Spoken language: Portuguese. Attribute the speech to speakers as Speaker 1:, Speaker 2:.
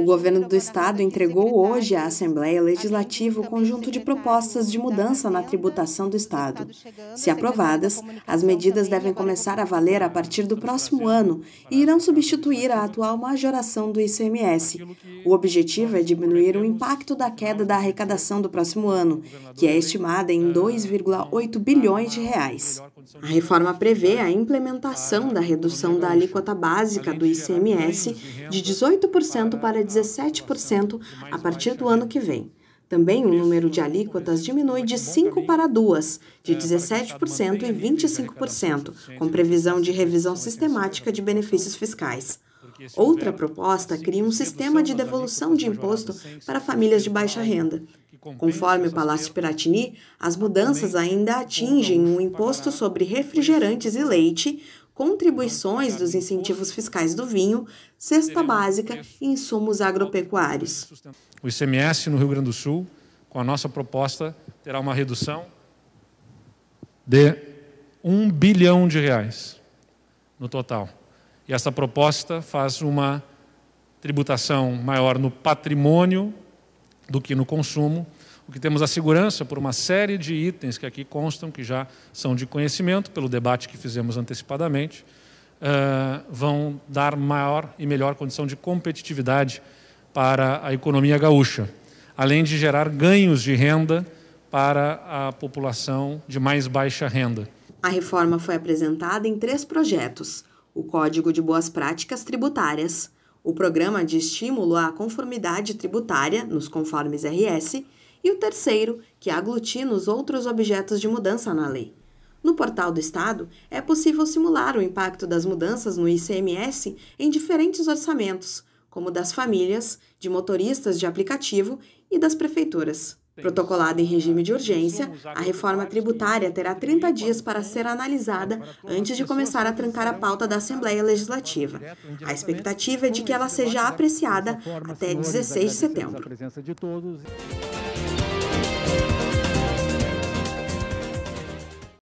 Speaker 1: O governo do estado entregou hoje à Assembleia Legislativa o conjunto de propostas de mudança na tributação do estado. Se aprovadas, as medidas devem começar a valer a partir do próximo ano e irão substituir a atual majoração do ICMS. O objetivo é diminuir o impacto da queda da arrecadação do próximo ano, que é estimada em 2,8 bilhões de reais. A reforma prevê a né, implementação da redução da alíquota básica do ICMS de 18% para 17% a partir do ano né? que vem. Também o número é de alíquotas diminui é de 5 para 2, de 17% né, e 25%, com previsão de revisão sistemática de é benefícios fiscais. Outra proposta cria um sistema de devolução de imposto para famílias de baixa renda. Conforme o Palácio Piratini, as mudanças ainda atingem o um imposto sobre refrigerantes e leite, contribuições dos incentivos fiscais do vinho, cesta básica e insumos agropecuários.
Speaker 2: O ICMS no Rio Grande do Sul, com a nossa proposta, terá uma redução de 1 bilhão de reais no total. E essa proposta faz uma tributação maior no patrimônio do que no consumo, porque temos a segurança por uma série de itens que aqui constam, que já são de conhecimento, pelo debate que fizemos antecipadamente, uh, vão dar maior e melhor condição de competitividade para a economia gaúcha, além de gerar ganhos de renda para a população de mais baixa renda.
Speaker 1: A reforma foi apresentada em três projetos: o Código de Boas Práticas Tributárias, o Programa de Estímulo à Conformidade Tributária, nos conformes RS, e o terceiro, que aglutina os outros objetos de mudança na lei. No portal do Estado, é possível simular o impacto das mudanças no ICMS em diferentes orçamentos, como das famílias, de motoristas de aplicativo e das prefeituras. Protocolada em regime de urgência, a reforma tributária terá 30 dias para ser analisada antes de começar a trancar a pauta da Assembleia Legislativa. A expectativa é de que ela seja apreciada até 16 de setembro.